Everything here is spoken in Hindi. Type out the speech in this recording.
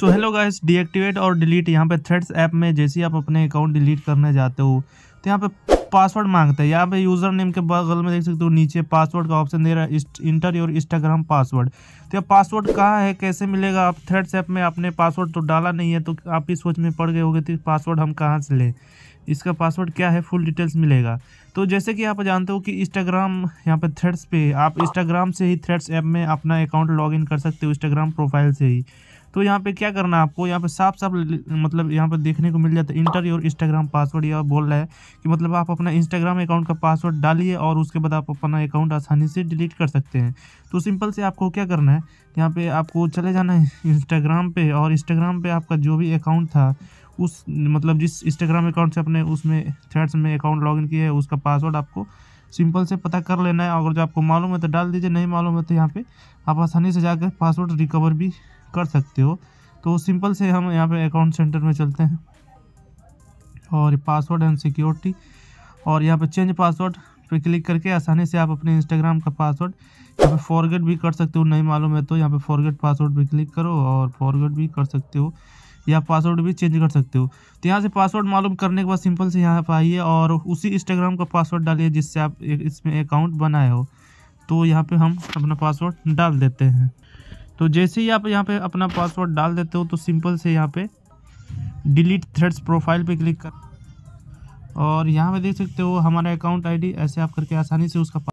सो हेलो गाइस डीएक्टिवेट और डिलीट यहाँ पे थ्रेड्स ऐप में जैसे ही आप अपने अकाउंट डिलीट करने जाते हो तो यहाँ पे पासवर्ड मांगता है यहाँ पे यूज़र नेम के बगल में देख सकते हो नीचे पासवर्ड का ऑप्शन दे रहा है इंटर योर इंस्टाग्राम पासवर्ड तो यह पासवर्ड कहाँ है कैसे मिलेगा आप थ्रेड्स ऐप में आपने पासवर्ड तो डाला नहीं है तो आप ही सोच में पड़ गए होगे तो पासवर्ड हम कहाँ से लें इसका पासवर्ड क्या है फुल डिटेल्स मिलेगा तो जैसे कि आप जानते हो कि इंस्टाग्राम यहाँ पे थ्रेड्स पे आप इंस्टाग्राम से ही थ्रेड्स ऐप में अपना अकाउंट लॉगिन कर सकते हो इंस्टाग्राम प्रोफाइल से ही तो यहाँ पे क्या करना है आपको यहाँ पे साफ साफ मतलब यहाँ पे देखने को मिल जाता है इंटर योर इंस्टाग्राम पासवर्ड यह बोल रहा है कि मतलब आप अपना इंस्टाग्राम अकाउंट का पासवर्ड डालिए और उसके बाद आप अपना अकाउंट आसानी से डिलीट कर सकते हैं तो सिंपल से आपको क्या करना है यहाँ पर आपको चले जाना है इंस्टाग्राम पे और इंस्टाग्राम पर आपका जो भी अकाउंट था उस मतलब जिस इंस्टाग्राम अकाउंट से अपने उसमें थ्रेड्स में अकाउंट इन किया है उसका पासवर्ड आपको सिंपल से पता कर लेना है अगर जो आपको मालूम है तो डाल दीजिए नहीं मालूम है तो यहाँ पे आप आसानी से जाकर पासवर्ड रिकवर भी कर सकते हो तो सिंपल से हम यहाँ पे अकाउंट सेंटर में चलते हैं और पासवर्ड एंड सिक्योरिटी और यहाँ पे चेंज पासवर्ड पे क्लिक करके आसानी से आप अपने इंस्टाग्राम का पासवर्ड यहाँ पे फॉरगेट भी कर सकते हो नहीं मालूम है तो यहाँ पे फॉरगेट पासवर्ड भी क्लिक करो और फॉरगेट भी कर सकते हो या पासवर्ड भी चेंज कर सकते हो तो यहाँ से पासवर्ड मालूम करने के बाद सिंपल से यहाँ पर आइए और उसी इंस्टाग्राम का पासवर्ड डालिए जिससे आप इसमें अकाउंट बनाए हो तो यहाँ पर हम अपना पासवर्ड डाल देते हैं तो जैसे ही आप यहाँ पे अपना पासवर्ड डाल देते हो तो सिंपल से यहाँ पे डिलीट थ्रेड्स प्रोफाइल पे क्लिक कर और यहाँ पे देख सकते हो हमारा अकाउंट आईडी ऐसे आप करके आसानी से उसका